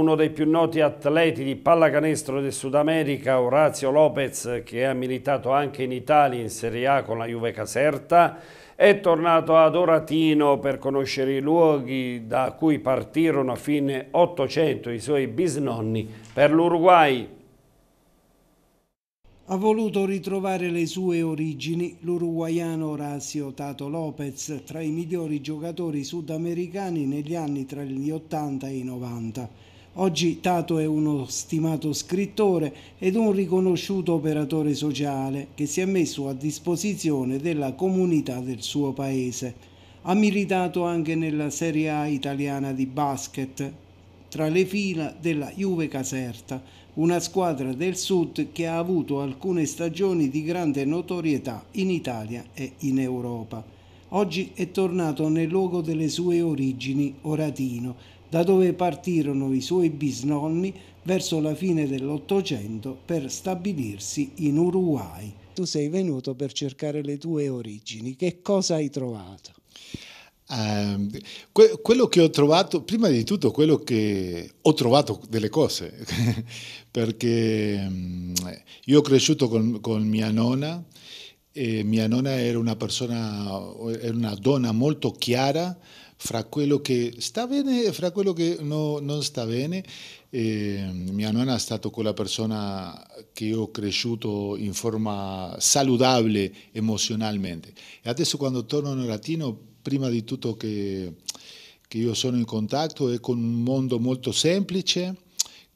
Uno dei più noti atleti di pallacanestro del Sud America, Orazio Lopez, che ha militato anche in Italia in Serie A con la Juve Caserta, è tornato ad Oratino per conoscere i luoghi da cui partirono a fine 800 i suoi bisnonni per l'Uruguay. Ha voluto ritrovare le sue origini l'uruguaiano Orazio Tato Lopez, tra i migliori giocatori sudamericani negli anni tra gli 80 e i 90. Oggi Tato è uno stimato scrittore ed un riconosciuto operatore sociale che si è messo a disposizione della comunità del suo paese. Ha militato anche nella Serie A italiana di basket, tra le fila della Juve Caserta, una squadra del sud che ha avuto alcune stagioni di grande notorietà in Italia e in Europa. Oggi è tornato nel luogo delle sue origini, Oratino, da dove partirono i suoi bisnonni verso la fine dell'Ottocento per stabilirsi in Uruguay. Tu sei venuto per cercare le tue origini, che cosa hai trovato? Uh, que quello che ho trovato, prima di tutto quello che ho trovato delle cose, perché um, io ho cresciuto con, con mia nonna, mia nonna era una persona, era una donna molto chiara, fra quello che sta bene e fra quello che no, non sta bene. Eh, mia nonna è stata quella persona che ho cresciuto in forma saludabile emozionalmente. E adesso quando torno nel latino, prima di tutto che, che io sono in contatto è con un mondo molto semplice,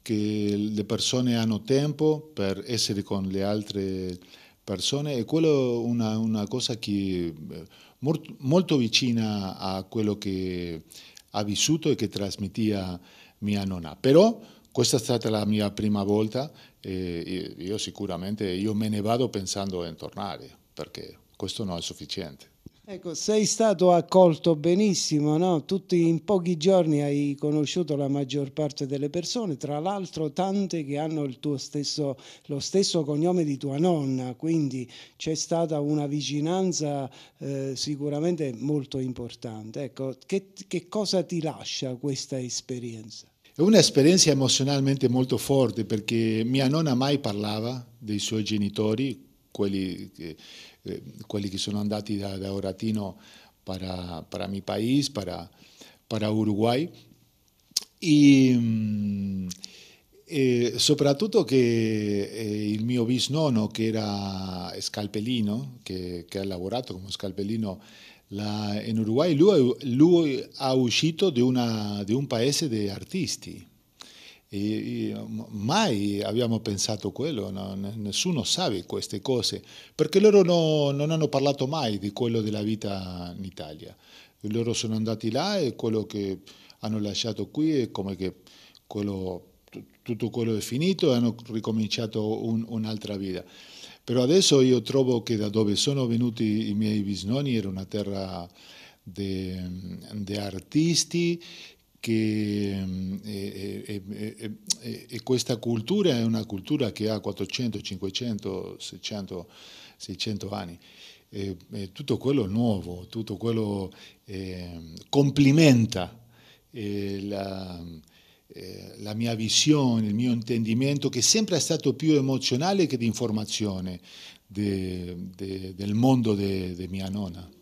che le persone hanno tempo per essere con le altre persone persone e quello è una, una cosa che eh, molto, molto vicina a quello che ha vissuto e che trasmettia mia nonna. Però questa è stata la mia prima volta e io sicuramente io me ne vado pensando in tornare perché questo non è sufficiente. Ecco, sei stato accolto benissimo, no? Tutti, in pochi giorni hai conosciuto la maggior parte delle persone, tra l'altro tante che hanno stesso, lo stesso cognome di tua nonna, quindi c'è stata una vicinanza eh, sicuramente molto importante. Ecco, che, che cosa ti lascia questa esperienza? È un'esperienza emozionalmente molto forte perché mia nonna mai parlava dei suoi genitori quelli che, eh, eh, quelli che sono andati da, Oratino para, mi país, para, para Uruguay. Y sobre mm, eh, soprattutto que el il mio bisnonno, che era scalpellino, che, ha lavorato come scalpellino en in Uruguay, lui, lui ha uscito de di un paese de artisti. E, e mai abbiamo pensato quello, no? nessuno sa queste cose, perché loro no, non hanno parlato mai di quello della vita in Italia. Loro sono andati là e quello che hanno lasciato qui è come che quello, tutto quello è finito e hanno ricominciato un, un'altra vita. Però adesso io trovo che da dove sono venuti i miei bisnonni era una terra di artisti che, mm, e, e, e, e, questa cultura è una cultura che ha 400, 500, 600, 600 anni. tutto quello nuovo, tutto quello ehm, complimenta eh, la, eh, la mia visione, il mio intendimento, che sempre è stato più emozionale che di informazione de, de, del mondo di de, mia nonna.